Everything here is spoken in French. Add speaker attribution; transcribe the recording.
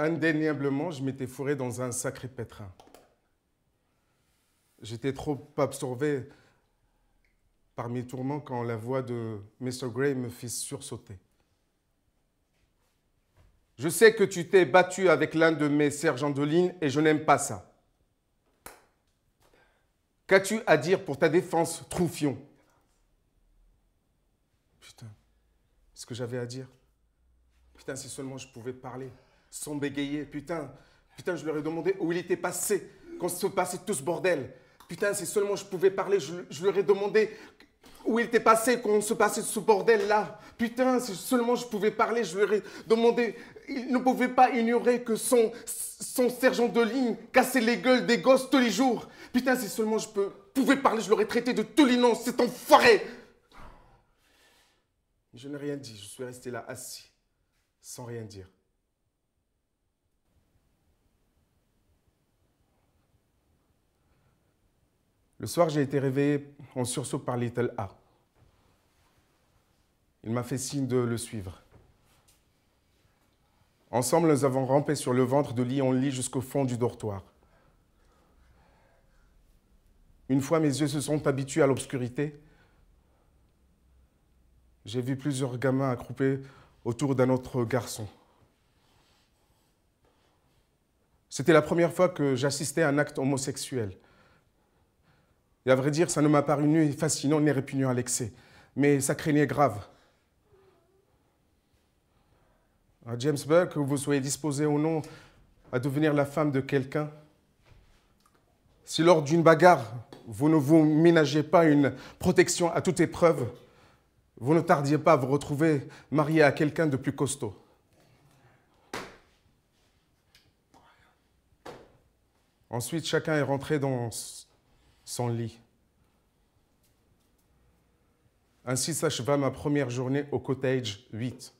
Speaker 1: indéniablement, je m'étais fourré dans un sacré pétrin. J'étais trop absorbé par mes tourments quand la voix de Mr. Gray me fit sursauter. Je sais que tu t'es battu avec l'un de mes sergents de ligne et je n'aime pas ça. Qu'as-tu à dire pour ta défense, Troufion Putain, ce que j'avais à dire. Putain, si seulement je pouvais parler sans bégayer. Putain, putain, je leur ai demandé où il était passé quand se passait tout ce bordel. Putain, si seulement je pouvais parler, je, je leur ai demandé où il était passé quand se passait ce bordel là. Putain, si seulement je pouvais parler, je leur ai demandé. il ne pouvait pas ignorer que son, son sergent de ligne cassait les gueules des gosses tous les jours. Putain, si seulement je pouvais parler, je l'aurais traité de tous les noms, cet enfoiré. Je n'ai rien dit, je suis resté là assis, sans rien dire. Le soir, j'ai été réveillé en sursaut par Little A. Il m'a fait signe de le suivre. Ensemble, nous avons rampé sur le ventre de lit en lit jusqu'au fond du dortoir. Une fois mes yeux se sont habitués à l'obscurité, j'ai vu plusieurs gamins accroupés autour d'un autre garçon. C'était la première fois que j'assistais à un acte homosexuel. Et à vrai dire, ça ne m'a paru ni fascinant ni répugnant à l'excès, mais ça craignait grave. À James Burke, que vous soyez disposé ou non à devenir la femme de quelqu'un, si lors d'une bagarre, vous ne vous ménagez pas une protection à toute épreuve, vous ne tardiez pas à vous retrouver marié à quelqu'un de plus costaud. Ensuite, chacun est rentré dans son lit. Ainsi s'acheva ma première journée au Cottage 8.